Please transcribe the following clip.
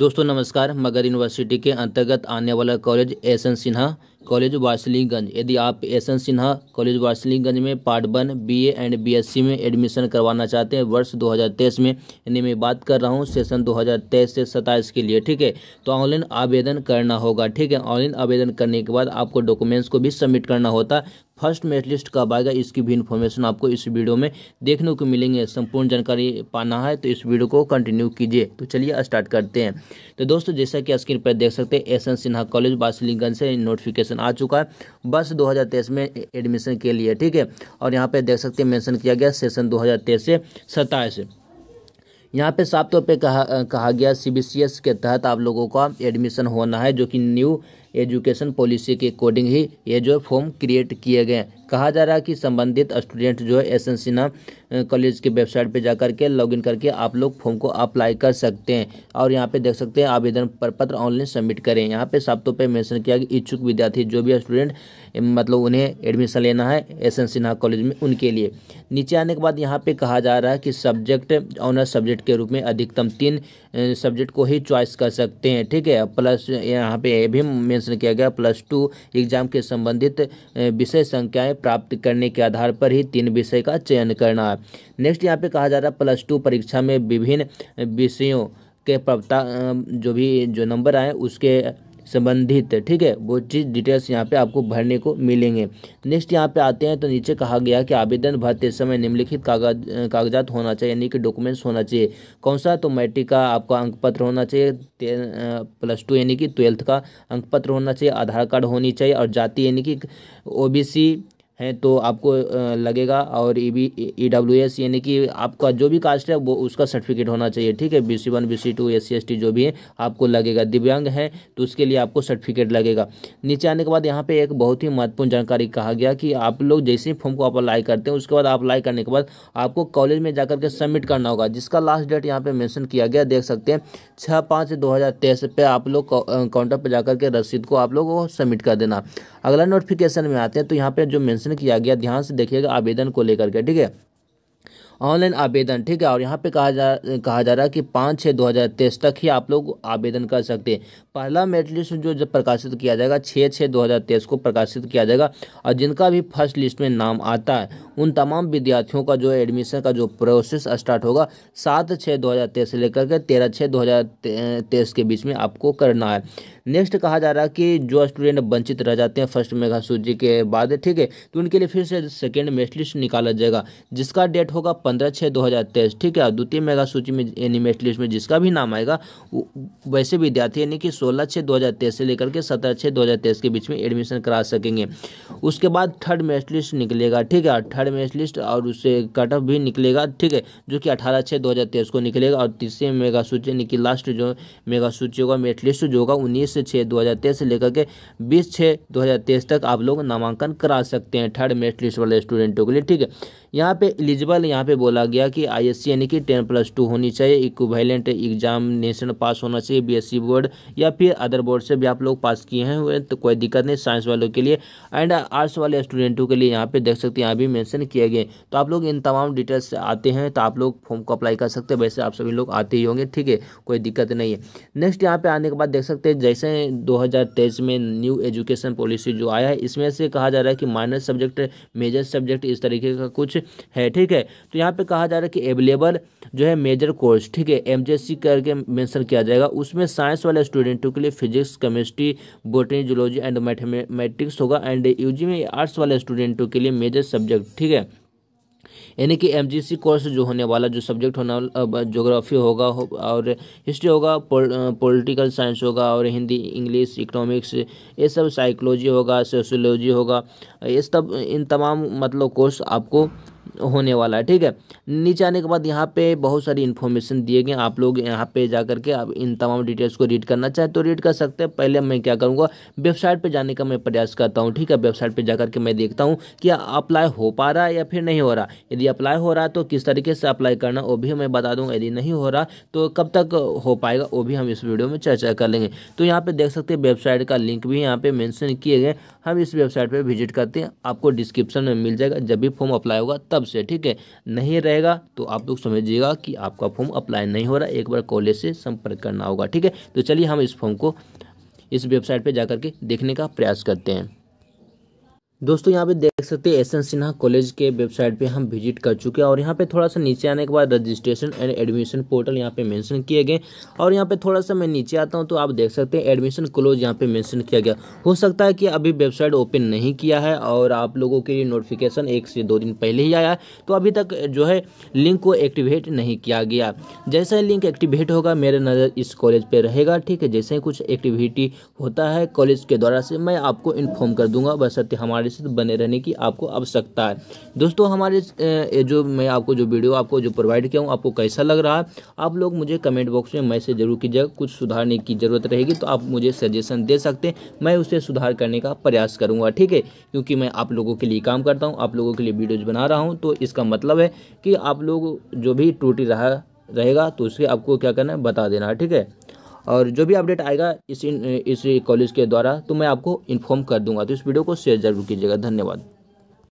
दोस्तों नमस्कार मगर यूनिवर्सिटी के अंतर्गत आने वाला college S N Sinha college Warsaliganj यदि आप S N Sinha college Warsaliganj में part one BA and BSc में एडमिशन करवाना चाहते हैं वर्ष 2023 में यानी मैं बात कर रहा हूँ सेशन 2023 से सताईस के लिए ठीक है तो ऑनलाइन आवेदन करना होगा ठीक है ऑनलाइन आवेदन करने के बाद आपको डॉक्यूमेंट्स को भी सबमिट करना होता है फर्स्ट मेरिट लिस्ट कब आएगा इसकी भी इन्फॉर्मेशन आपको इस वीडियो में देखने को मिलेंगे संपूर्ण जानकारी पाना है तो इस वीडियो को कंटिन्यू कीजिए तो चलिए स्टार्ट करते हैं तो दोस्तों जैसा कि स्क्रीन पर देख सकते हैं S N Sinha college Warsaliganj से नोटिफिकेशन एडमिशन आ चुका है बस 2023 में एडमिशन के लिए ठीक है और यहाँ पे देख सकते हैं मेंशन किया गया सेशन 2023 से सत्ताईस यहाँ पे साफ तौर पे कहा कहा गया सी के तहत आप लोगों का एडमिशन होना है जो कि न्यू एजुकेशन पॉलिसी के अकॉर्डिंग ही ये जो है फॉर्म क्रिएट किए गए कहा जा रहा है कि संबंधित स्टूडेंट जो है एस एन सिन्हा कॉलेज की वेबसाइट पे जा करके लॉगिन करके आप लोग फॉर्म को अप्लाई कर सकते हैं और यहाँ पे देख सकते हैं आवेदन प्रपत्र ऑनलाइन सबमिट करें यहाँ पे साफ तौर पर मैंशन किया कि इच्छुक विद्यार्थी जो भी स्टूडेंट मतलब उन्हें एडमिशन लेना है एस एन सिन्हा कॉलेज में उनके लिए नीचे आने के बाद यहाँ पर कहा जा रहा है कि सब्जेक्ट ऑनर सब्जेक्ट के रूप में अधिकतम तीन सब्जेक्ट को ही चॉइस कर सकते हैं ठीक है प्लस यहाँ पे ये भी मेंशन किया गया प्लस टू एग्जाम के संबंधित विषय संख्याएं प्राप्त करने के आधार पर ही तीन विषय का चयन करना है नेक्स्ट यहाँ पे कहा जा रहा है प्लस टू परीक्षा में विभिन्न विषयों के प्रवता जो भी जो नंबर आए उसके संबंधित ठीक है वो चीज़ डिटेल्स यहाँ पे आपको भरने को मिलेंगे नेक्स्ट यहाँ पे आते हैं तो नीचे कहा गया कि आवेदन भरते समय निम्नलिखित कागज कागजात होना चाहिए यानी कि डॉक्यूमेंट्स होना चाहिए कौन सा तो मैट्रिक का आपका अंक पत्र होना चाहिए प्लस टू यानी कि ट्वेल्थ का अंक पत्र होना चाहिए आधार कार्ड होनी चाहिए और जाति यानी कि ओ हैं तो आपको लगेगा और E B E W S यानी कि आपका जो भी कास्ट है वो उसका सर्टिफिकेट होना चाहिए ठीक है B C one B C two S C S T जो भी है आपको लगेगा दिव्यांग है तो उसके लिए आपको सर्टिफिकेट लगेगा नीचे आने के बाद यहाँ पे एक बहुत ही महत्वपूर्ण जानकारी कहा गया कि आप लोग जैसे ही फॉर्म को आप अप्लाई करते हैं उसके बाद अप्लाई करने के बाद आपको कॉलेज में जाकर के सबमिट करना होगा जिसका लास्ट डेट यहाँ पर मैंशन किया गया देख सकते हैं छः पाँच दो हज़ार तेईस पर आप लोग काउंटर पर जाकर के रसीद को आप लोग सबमिट कर देना अगला नोटिफिकेशन में आते हैं तो यहाँ पर जो मैंशन प्रश्न किया गया ध्यान से देखिएगा आवेदन को लेकर के ठीक है ऑनलाइन आवेदन ठीक है और यहाँ पे कहा जा कहा जा रहा है कि पाँच छः दो हज़ार तेईस तक ही आप लोग आवेदन कर सकते हैं पहला मेरिट लिस्ट जो जब प्रकाशित किया जाएगा छः छः दो हज़ार तेईस को प्रकाशित किया जाएगा और जिनका भी फर्स्ट लिस्ट में नाम आता है उन तमाम विद्यार्थियों का जो एडमिशन का जो प्रोसेस स्टार्ट होगा सात छः दो हज़ार तेईस से लेकर के तेरह छः दो हज़ार तेईस के बीच में आपको करना है नेक्स्ट कहा जा रहा है कि जो स्टूडेंट वंचित रह जाते हैं फर्स्ट मेघा सूची के बाद ठीक है तो उनके लिए फिर से सेकेंड मेस्ट लिस्ट निकाला जाएगा जिसका डेट होगा पंद्रह छः दो हज़ार तेईस ठीक है द्वितीय मेगा सूची में यानी मेस्ट लिस्ट में जिसका भी नाम आएगा वैसे विद्यार्थी यानी कि सोलह छः दो हज़ार तेईस से लेकर के सत्रह छः दो हज़ार तेईस के बीच में एडमिशन करा सकेंगे उसके बाद थर्ड मेस्ट लिस्ट निकलेगा ठीक है थर्ड मेस्ट लिस्ट और उससे कट ऑफ भी निकलेगा ठीक है जो कि अठारह छः दो हज़ार तेईस को निकलेगा और तीसरे मेगा सूची यानी कि लास्ट जो मेगा सूची होगा मेस्ट लिस्ट जो होगा उन्नीस बीस छः दो हज़ार तेईस से लेकर के बीस छः दो हज़ार तेईस तक आप लोग नामांकन करा सकते हैं थर्ड मेरिट लिस्ट वाले स्टूडेंटों के लिए ठीक है यहाँ पे एलिजिबल यहाँ पे बोला गया कि आई एस सी यानी कि टेन प्लस टू होनी चाहिए इक्विवेलेंट एग्जामिनेशन पास होना चाहिए बीएससी e बोर्ड या फिर अदर बोर्ड से भी आप लोग पास किए हैं तो कोई दिक्कत नहीं साइंस वालों के लिए एंड आर्ट्स वाले स्टूडेंटों के लिए यहाँ पे देख सकते हैं यहाँ भी मैंशन किए गए तो आप लोग इन तमाम डिटेल्स आते हैं तो आप लोग फॉर्म को अप्लाई कर सकते हैं वैसे आप सभी लोग आते ही होंगे ठीक है कोई दिक्कत नहीं है नेक्स्ट यहाँ पे आने के बाद देख सकते हैं जैसे से 2023 में न्यू एजुकेशन पॉलिसी जो आया है इसमें से कहा जा रहा है कि माइनर सब्जेक्ट मेजर सब्जेक्ट इस तरीके का कुछ है ठीक है तो यहाँ पे कहा जा रहा है कि अवेलेबल जो है मेजर कोर्स ठीक है एम करके मैंसन किया जाएगा उसमें साइंस वाले स्टूडेंटों के लिए physics chemistry botany zoology and mathematics होगा एंड यू में आर्ट्स वाले स्टूडेंटों के लिए मेजर सब्जेक्ट ठीक है यानी कि एम कोर्स जो होने वाला जो सब्जेक्ट होना जोग्राफी होगा हो, और हिस्ट्री होगा पोलिटिकल साइंस होगा और हिंदी इंग्लिश इकोनॉमिक्स ये सब साइकोलॉजी होगा सोशोलॉजी होगा ये सब इन तमाम मतलब कोर्स आपको होने वाला है ठीक है नीचे आने के बाद यहाँ पे बहुत सारी इन्फॉर्मेशन दिए गए आप लोग यहाँ पे जा करके आप इन तमाम डिटेल्स को रीड करना चाहे तो रीड कर सकते हैं पहले मैं क्या करूँगा वेबसाइट पर जाने का मैं प्रयास करता हूँ ठीक है वेबसाइट पर जाकर के मैं देखता हूँ कि अप्लाई हो पा रहा है या फिर नहीं हो रहा यदि अप्लाई हो रहा है तो किस तरीके से अप्लाई करना वो भी मैं बता दूँगा यदि नहीं हो रहा तो कब तक हो पाएगा वो भी हम इस वीडियो में चर्चा कर लेंगे तो यहाँ पर देख सकते हैं वेबसाइट का लिंक भी यहाँ पर मैंशन किए गए हम इस वेबसाइट पर विजिट करते हैं आपको डिस्क्रिप्शन में मिल जाएगा जब भी फॉर्म अप्लाई होगा तब से ठीक है नहीं रहेगा तो आप लोग समझिएगा कि आपका फॉर्म अप्लाई नहीं हो रहा एक बार कॉलेज से संपर्क करना होगा ठीक है तो चलिए हम इस फॉर्म को इस वेबसाइट पर जा के देखने का प्रयास करते हैं दोस्तों यहाँ पे देख सकते हैं एस एन सिन्हा कॉलेज के वेबसाइट पे हम विजिट कर चुके हैं और यहाँ पे थोड़ा सा नीचे आने के बाद रजिस्ट्रेशन एंड एडमिशन पोर्टल यहाँ पे मेंशन किए गए और यहाँ पे थोड़ा सा मैं नीचे आता हूँ तो आप देख सकते हैं एडमिशन क्लोज यहाँ पे मेंशन किया गया हो सकता है कि अभी वेबसाइट ओपन नहीं किया है और आप लोगों के लिए नोटिफिकेशन एक से दो दिन पहले ही आया तो अभी तक जो है लिंक को एक्टिवेट नहीं किया गया जैसे ही लिंक एक्टिवेट होगा मेरे नज़र इस कॉलेज पर रहेगा ठीक है जैसे ही कुछ एक्टिविटी होता है कॉलेज के द्वारा से मैं आपको इन्फॉर्म कर दूँगा बस हमारे से बने रहने की आपको आवश्यकता है दोस्तों हमारे जो मैं आपको जो वीडियो आपको जो प्रोवाइड किया हूँ आपको कैसा लग रहा है आप लोग मुझे कमेंट बॉक्स में मैसेज जरूर कीजिएगा कुछ सुधारने की ज़रूरत रहेगी तो आप मुझे सजेशन दे सकते हैं मैं उसे सुधार करने का प्रयास करूँगा ठीक है क्योंकि मैं आप लोगों के लिए काम करता हूँ आप लोगों के लिए वीडियोज़ बना रहा हूँ तो इसका मतलब है कि आप लोग जो भी टूटी रहा रहेगा तो उसके आपको क्या करना है बता देना ठीक है और जो भी अपडेट आएगा इस इस कॉलेज के द्वारा तो मैं आपको इन्फॉर्म कर दूंगा तो इस वीडियो को शेयर जरूर कीजिएगा धन्यवाद